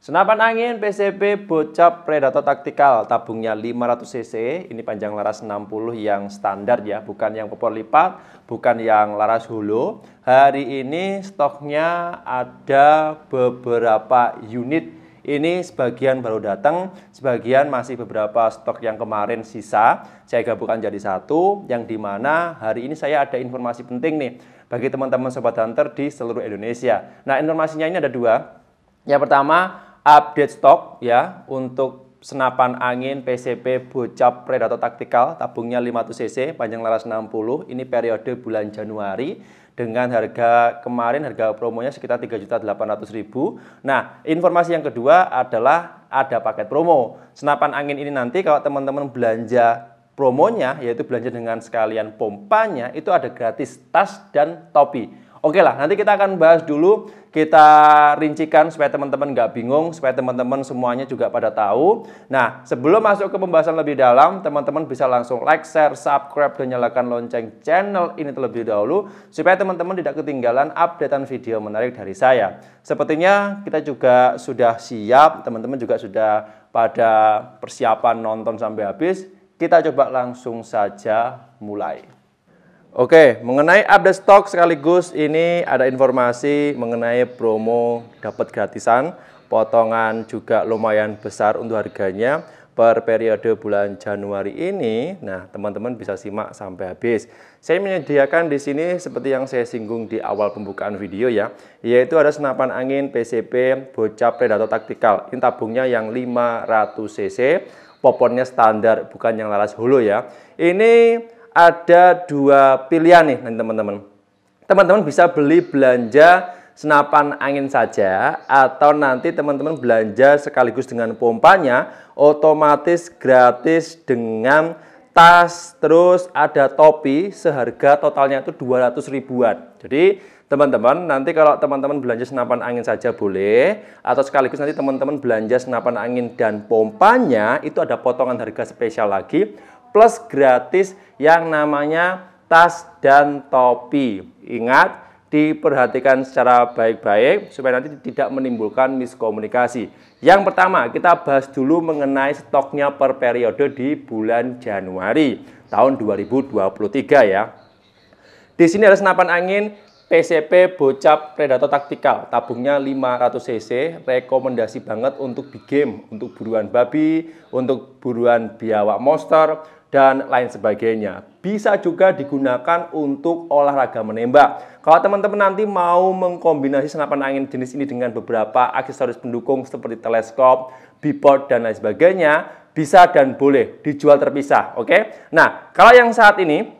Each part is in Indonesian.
Senapan angin PCP Bocap Predator Taktikal tabungnya 500 cc, ini panjang laras 60 yang standar ya, bukan yang popor lipat, bukan yang laras hulu. Hari ini stoknya ada beberapa unit. Ini sebagian baru datang, sebagian masih beberapa stok yang kemarin sisa. Saya gabungkan jadi satu, yang dimana hari ini saya ada informasi penting nih bagi teman-teman Sobat Hunter di seluruh Indonesia. Nah informasinya ini ada dua. Yang pertama, update stok ya untuk senapan angin PCP bocap predator taktikal tabungnya 500 cc panjang laras 60 ini periode bulan Januari dengan harga kemarin harga promonya sekitar 3.800.000. Nah, informasi yang kedua adalah ada paket promo. Senapan angin ini nanti kalau teman-teman belanja promonya yaitu belanja dengan sekalian pompanya itu ada gratis tas dan topi. Oke lah, nanti kita akan bahas dulu, kita rincikan supaya teman-teman nggak bingung, supaya teman-teman semuanya juga pada tahu. Nah, sebelum masuk ke pembahasan lebih dalam, teman-teman bisa langsung like, share, subscribe, dan nyalakan lonceng channel ini terlebih dahulu, supaya teman-teman tidak ketinggalan updatean video menarik dari saya. Sepertinya kita juga sudah siap, teman-teman juga sudah pada persiapan nonton sampai habis. Kita coba langsung saja mulai. Oke, mengenai update stok sekaligus ini ada informasi mengenai promo dapat gratisan, potongan juga lumayan besar untuk harganya per periode bulan Januari ini. Nah, teman-teman bisa simak sampai habis. Saya menyediakan di sini seperti yang saya singgung di awal pembukaan video ya, yaitu ada senapan angin PCP Bocah Predator Taktikal. Ini tabungnya yang 500 cc, poponnya standar bukan yang laras hulu ya. Ini ada dua pilihan nih teman-teman. Teman-teman bisa beli belanja senapan angin saja atau nanti teman-teman belanja sekaligus dengan pompanya otomatis gratis dengan tas terus ada topi seharga totalnya itu 200 ribuan. Jadi teman-teman nanti kalau teman-teman belanja senapan angin saja boleh atau sekaligus nanti teman-teman belanja senapan angin dan pompanya itu ada potongan harga spesial lagi plus gratis yang namanya tas dan topi. Ingat, diperhatikan secara baik-baik supaya nanti tidak menimbulkan miskomunikasi. Yang pertama, kita bahas dulu mengenai stoknya per periode di bulan Januari tahun 2023 ya. Di sini ada senapan angin PCP Bocap Predator Taktikal, tabungnya 500 cc, rekomendasi banget untuk big game, untuk buruan babi, untuk buruan biawak monster, dan lain sebagainya. Bisa juga digunakan untuk olahraga menembak. Kalau teman-teman nanti mau mengkombinasi senapan angin jenis ini dengan beberapa aksesoris pendukung seperti teleskop, bipod, dan lain sebagainya, bisa dan boleh dijual terpisah, oke? Okay? Nah, kalau yang saat ini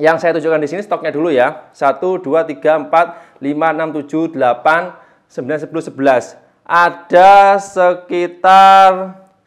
yang saya tunjukkan di sini stoknya dulu ya. 1 2 3 4 5 6 7 8 9 10 11. Ada sekitar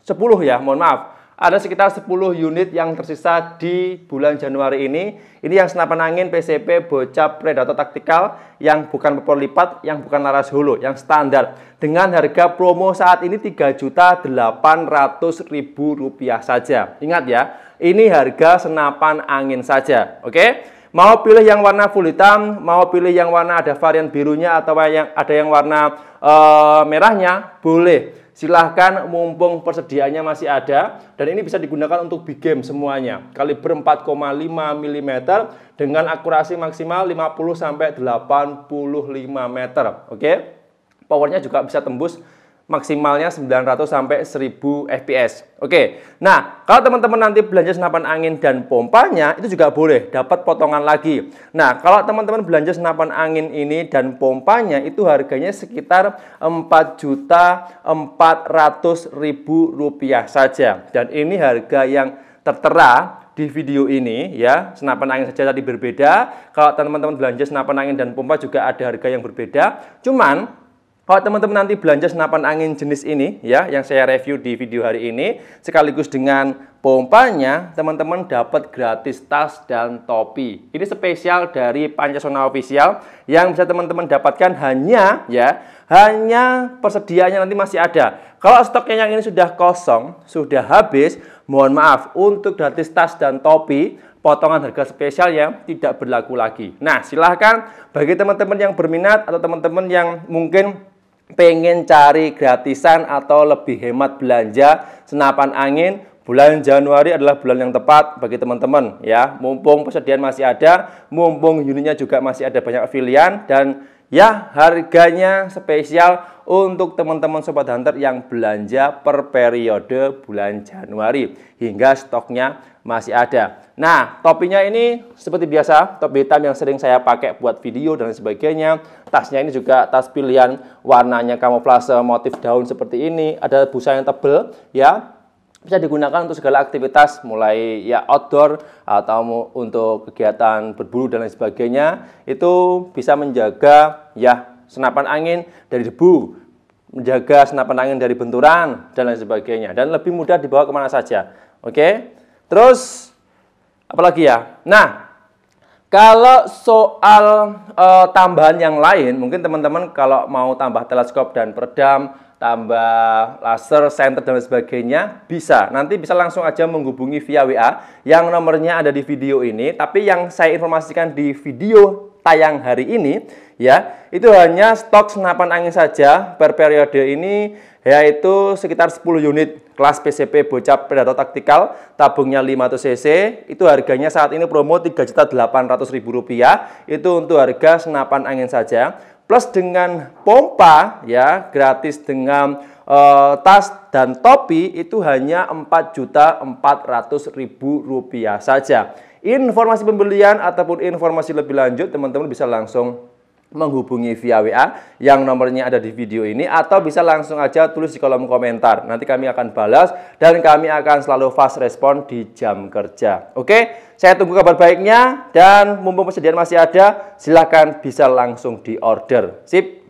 10 ya, mohon maaf ada sekitar 10 unit yang tersisa di bulan Januari ini. Ini yang senapan angin PCP bocah predator taktikal yang bukan pepor lipat, yang bukan laras hulu, yang standar. Dengan harga promo saat ini Rp3.800.000 saja. Ingat ya, ini harga senapan angin saja. Oke? Mau pilih yang warna full hitam, mau pilih yang warna ada varian birunya atau yang ada yang warna uh, merahnya, boleh. Silahkan mumpung persediaannya masih ada dan ini bisa digunakan untuk big game semuanya. Kaliber 4,5 mm dengan akurasi maksimal 50 sampai 85 meter. Oke. Powernya juga bisa tembus maksimalnya 900 sampai 1000 fps. Oke. Nah, kalau teman-teman nanti belanja senapan angin dan pompanya itu juga boleh dapat potongan lagi. Nah, kalau teman-teman belanja senapan angin ini dan pompanya itu harganya sekitar 4 juta rupiah saja. Dan ini harga yang tertera di video ini ya senapan angin saja tadi berbeda kalau teman-teman belanja senapan angin dan pompa juga ada harga yang berbeda cuman kalau teman-teman nanti belanja senapan angin jenis ini ya yang saya review di video hari ini sekaligus dengan pompanya teman-teman dapat gratis tas dan topi. Ini spesial dari Pancasona Official yang bisa teman-teman dapatkan hanya ya hanya persediaannya nanti masih ada. Kalau stoknya yang ini sudah kosong, sudah habis, mohon maaf untuk gratis tas dan topi potongan harga spesial yang tidak berlaku lagi. Nah, silahkan bagi teman-teman yang berminat atau teman-teman yang mungkin pengen cari gratisan atau lebih hemat belanja senapan angin Bulan Januari adalah bulan yang tepat bagi teman-teman ya. Mumpung persediaan masih ada, mumpung unitnya juga masih ada banyak pilihan dan Ya, harganya spesial untuk teman-teman Sobat Hunter yang belanja per periode bulan Januari hingga stoknya masih ada. Nah, topinya ini seperti biasa, topi hitam yang sering saya pakai buat video dan sebagainya. Tasnya ini juga tas pilihan warnanya kamuflase motif daun seperti ini. Ada busa yang tebel, ya bisa digunakan untuk segala aktivitas mulai ya outdoor atau untuk kegiatan berburu dan lain sebagainya itu bisa menjaga ya senapan angin dari debu menjaga senapan angin dari benturan dan lain sebagainya dan lebih mudah dibawa kemana saja oke terus apalagi ya nah kalau soal uh, tambahan yang lain, mungkin teman-teman kalau mau tambah teleskop dan peredam, tambah laser, center dan sebagainya, bisa. Nanti bisa langsung aja menghubungi via WA yang nomornya ada di video ini. Tapi yang saya informasikan di video tayang hari ini, ya, itu hanya stok senapan angin saja per periode ini yaitu sekitar 10 unit kelas PCP bocap Predator Taktikal tabungnya 500 cc itu harganya saat ini promo rp rupiah itu untuk harga senapan angin saja plus dengan pompa ya gratis dengan e, tas dan topi itu hanya rp rupiah saja informasi pembelian ataupun informasi lebih lanjut teman-teman bisa langsung menghubungi via WA yang nomornya ada di video ini atau bisa langsung aja tulis di kolom komentar. Nanti kami akan balas dan kami akan selalu fast respon di jam kerja. Oke, saya tunggu kabar baiknya dan mumpung persediaan masih ada, silahkan bisa langsung di order. Sip.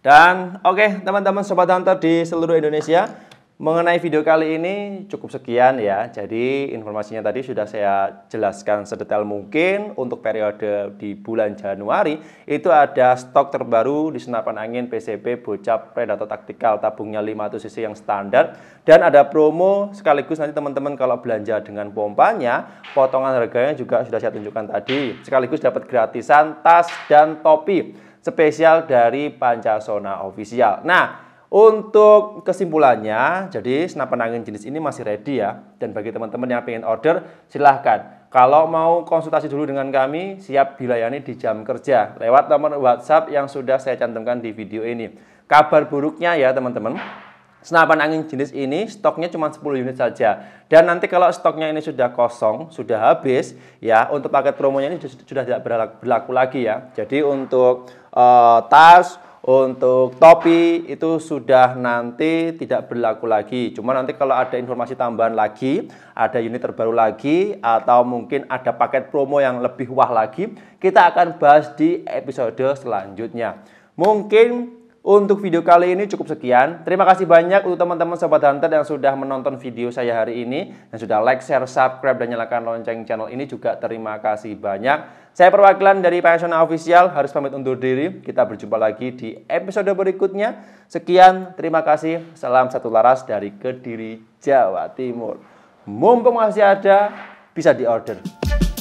Dan oke okay, teman-teman sobat hunter di seluruh Indonesia, Mengenai video kali ini cukup sekian ya. Jadi informasinya tadi sudah saya jelaskan sedetail mungkin untuk periode di bulan Januari itu ada stok terbaru di senapan angin PCB bocap Predator Taktikal tabungnya 500 cc yang standar dan ada promo sekaligus nanti teman-teman kalau belanja dengan pompanya potongan harganya juga sudah saya tunjukkan tadi sekaligus dapat gratisan tas dan topi spesial dari Pancasona official. Nah, untuk kesimpulannya, jadi senapan angin jenis ini masih ready ya. Dan bagi teman-teman yang ingin order, silahkan. Kalau mau konsultasi dulu dengan kami, siap dilayani di jam kerja lewat nomor WhatsApp yang sudah saya cantumkan di video ini. Kabar buruknya ya teman-teman, senapan angin jenis ini stoknya cuma 10 unit saja. Dan nanti kalau stoknya ini sudah kosong, sudah habis, ya untuk paket promonya ini sudah, sudah tidak berlaku lagi ya. Jadi untuk uh, tas, untuk topi itu sudah nanti tidak berlaku lagi. Cuma nanti kalau ada informasi tambahan lagi, ada unit terbaru lagi, atau mungkin ada paket promo yang lebih wah lagi, kita akan bahas di episode selanjutnya. Mungkin untuk video kali ini cukup sekian. Terima kasih banyak untuk teman-teman Sobat Hunter yang sudah menonton video saya hari ini. Dan sudah like, share, subscribe, dan nyalakan lonceng channel ini juga terima kasih banyak. Saya perwakilan dari Passion Official harus pamit undur diri. Kita berjumpa lagi di episode berikutnya. Sekian, terima kasih. Salam satu laras dari Kediri, Jawa Timur. Mumpung masih ada, bisa diorder.